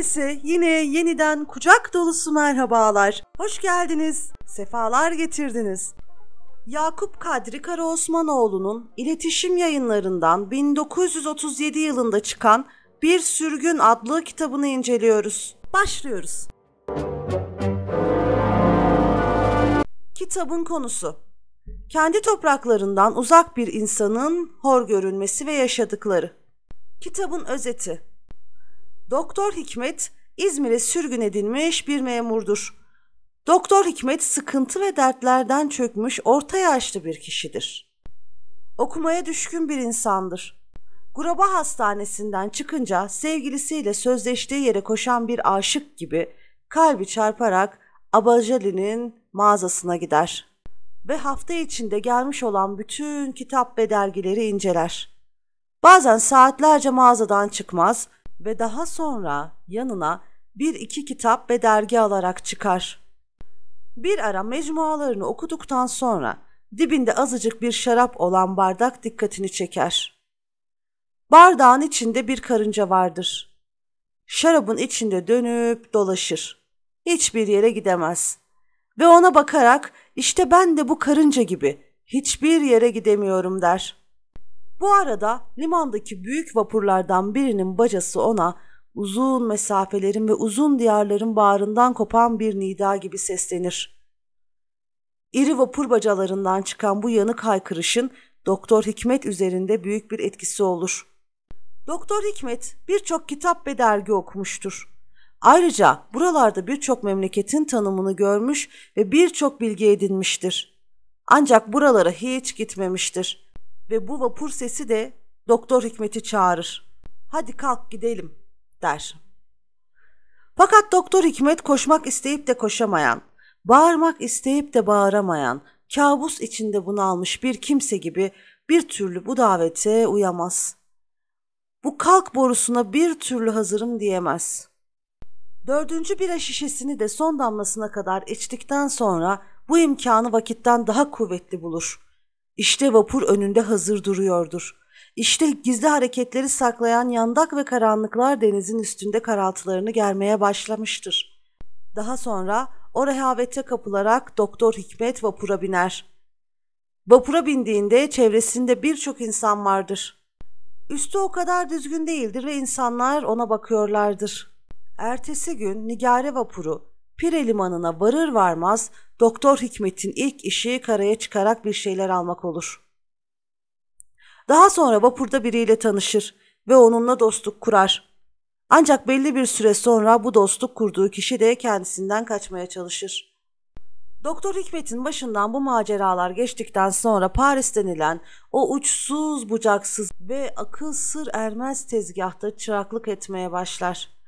Herkese yine yeniden kucak dolusu merhabalar. Hoş geldiniz, sefalar getirdiniz. Yakup Kadri Karaosmanoğlu'nun iletişim yayınlarından 1937 yılında çıkan Bir Sürgün adlı kitabını inceliyoruz. Başlıyoruz. Kitabın konusu Kendi topraklarından uzak bir insanın hor görünmesi ve yaşadıkları. Kitabın özeti Doktor Hikmet İzmir'e sürgün edilmiş bir memurdur. Doktor Hikmet sıkıntı ve dertlerden çökmüş orta yaşlı bir kişidir. Okumaya düşkün bir insandır. Gruba hastanesinden çıkınca sevgilisiyle sözleştiği yere koşan bir aşık gibi kalbi çarparak Abajali'nin mağazasına gider ve hafta içinde gelmiş olan bütün kitap ve dergileri inceler. Bazen saatlerce mağazadan çıkmaz, ve daha sonra yanına bir iki kitap ve dergi alarak çıkar. Bir ara mecmualarını okuduktan sonra dibinde azıcık bir şarap olan bardak dikkatini çeker. Bardağın içinde bir karınca vardır. Şarabın içinde dönüp dolaşır. Hiçbir yere gidemez. Ve ona bakarak işte ben de bu karınca gibi hiçbir yere gidemiyorum der. Bu arada limandaki büyük vapurlardan birinin bacası ona uzun mesafelerin ve uzun diyarların bağrından kopan bir nida gibi seslenir. İri vapur bacalarından çıkan bu yanık haykırışın Doktor Hikmet üzerinde büyük bir etkisi olur. Doktor Hikmet birçok kitap ve dergi okumuştur. Ayrıca buralarda birçok memleketin tanımını görmüş ve birçok bilgi edinmiştir. Ancak buralara hiç gitmemiştir ve bu vapur sesi de Doktor Hikmet'i çağırır. Hadi kalk gidelim der. Fakat Doktor Hikmet koşmak isteyip de koşamayan, bağırmak isteyip de bağıramayan, kabus içinde bunalmış bir kimse gibi bir türlü bu davete uyamaz. Bu kalk borusuna bir türlü hazırım diyemez. Dördüncü bira şişesini de son damlasına kadar içtikten sonra bu imkanı vakitten daha kuvvetli bulur. İşte vapur önünde hazır duruyordur. İşte gizli hareketleri saklayan yandak ve karanlıklar denizin üstünde karaltılarını germeye başlamıştır. Daha sonra o rehavete kapılarak Doktor Hikmet vapura biner. Vapura bindiğinde çevresinde birçok insan vardır. Üstü o kadar düzgün değildir ve insanlar ona bakıyorlardır. Ertesi gün Nigare vapuru Pire limanına varır varmaz Doktor Hikmet'in ilk işi karaya çıkarak bir şeyler almak olur. Daha sonra vapurda biriyle tanışır ve onunla dostluk kurar. Ancak belli bir süre sonra bu dostluk kurduğu kişi de kendisinden kaçmaya çalışır. Doktor Hikmet'in başından bu maceralar geçtikten sonra Paris denilen o uçsuz bucaksız ve akıl sır ermez tezgahta çıraklık etmeye başlar.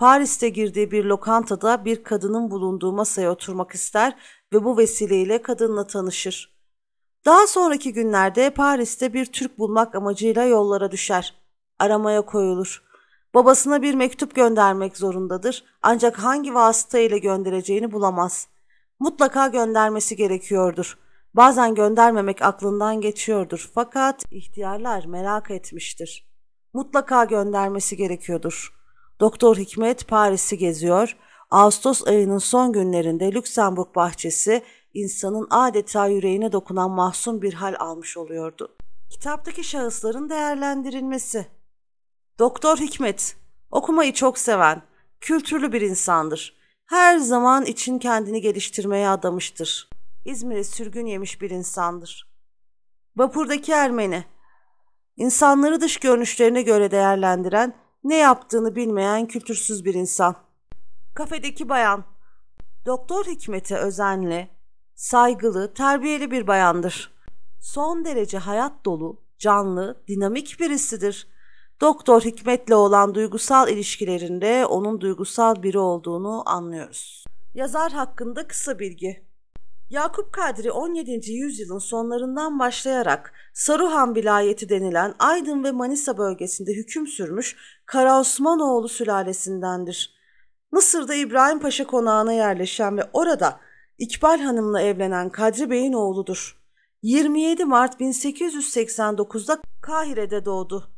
Paris'te girdiği bir lokantada bir kadının bulunduğu masaya oturmak ister ve bu vesileyle kadınla tanışır. Daha sonraki günlerde Paris'te bir Türk bulmak amacıyla yollara düşer. Aramaya koyulur. Babasına bir mektup göndermek zorundadır ancak hangi vasıta ile göndereceğini bulamaz. Mutlaka göndermesi gerekiyordur. Bazen göndermemek aklından geçiyordur fakat ihtiyarlar merak etmiştir. Mutlaka göndermesi gerekiyordur.'' Doktor Hikmet Paris'i geziyor. Ağustos ayının son günlerinde Lüksemburg bahçesi insanın adeta yüreğine dokunan mahzun bir hal almış oluyordu. Kitaptaki şahısların değerlendirilmesi. Doktor Hikmet, okumayı çok seven, kültürlü bir insandır. Her zaman için kendini geliştirmeye adamıştır. İzmir'e sürgün yemiş bir insandır. Vapurdaki Ermeni, insanları dış görünüşlerine göre değerlendiren ne yaptığını bilmeyen kültürsüz bir insan. Kafedeki bayan. Doktor Hikmet'e özenli, saygılı, terbiyeli bir bayandır. Son derece hayat dolu, canlı, dinamik birisidir. Doktor Hikmet'le olan duygusal ilişkilerinde onun duygusal biri olduğunu anlıyoruz. Yazar hakkında kısa bilgi. Yakup Kadri 17. yüzyılın sonlarından başlayarak Saruhan vilayeti denilen Aydın ve Manisa bölgesinde hüküm sürmüş Kara Karaosmanoğlu sülalesindendir. Mısır'da İbrahim Paşa konağına yerleşen ve orada İkbal Hanım'la evlenen Kadri Bey'in oğludur. 27 Mart 1889'da Kahire'de doğdu.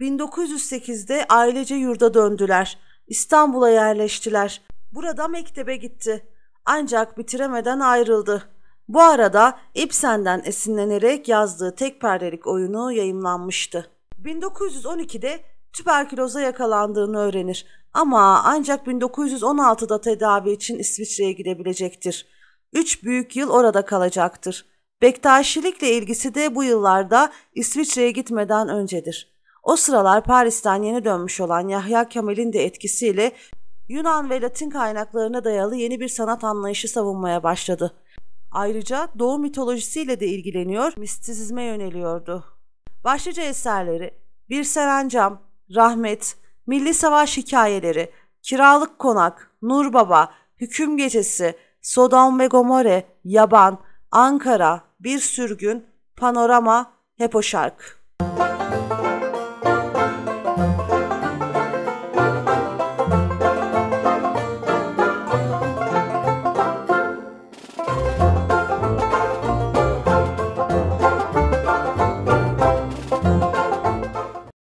1908'de ailece yurda döndüler. İstanbul'a yerleştiler. Burada mektebe gitti ancak bitiremeden ayrıldı. Bu arada Ibsen'den esinlenerek yazdığı tek perdelik oyunu yayımlanmıştı. 1912'de tüberküloza yakalandığını öğrenir ama ancak 1916'da tedavi için İsviçre'ye gidebilecektir. Üç büyük yıl orada kalacaktır. Bektaşilikle ilgisi de bu yıllarda İsviçre'ye gitmeden öncedir. O sıralar Paris'ten yeni dönmüş olan Yahya Kemal'in de etkisiyle Yunan ve Latin kaynaklarına dayalı yeni bir sanat anlayışı savunmaya başladı. Ayrıca Doğu mitolojisiyle de ilgileniyor, mistisizme yöneliyordu. Başlıca eserleri Bir Serencam, Rahmet, Milli Savaş Hikayeleri, Kiralık Konak, Nur Baba, Hüküm Gecesi, Sodom ve Gomorre, Yaban, Ankara, Bir Sürgün, Panorama, Hep o şarkı.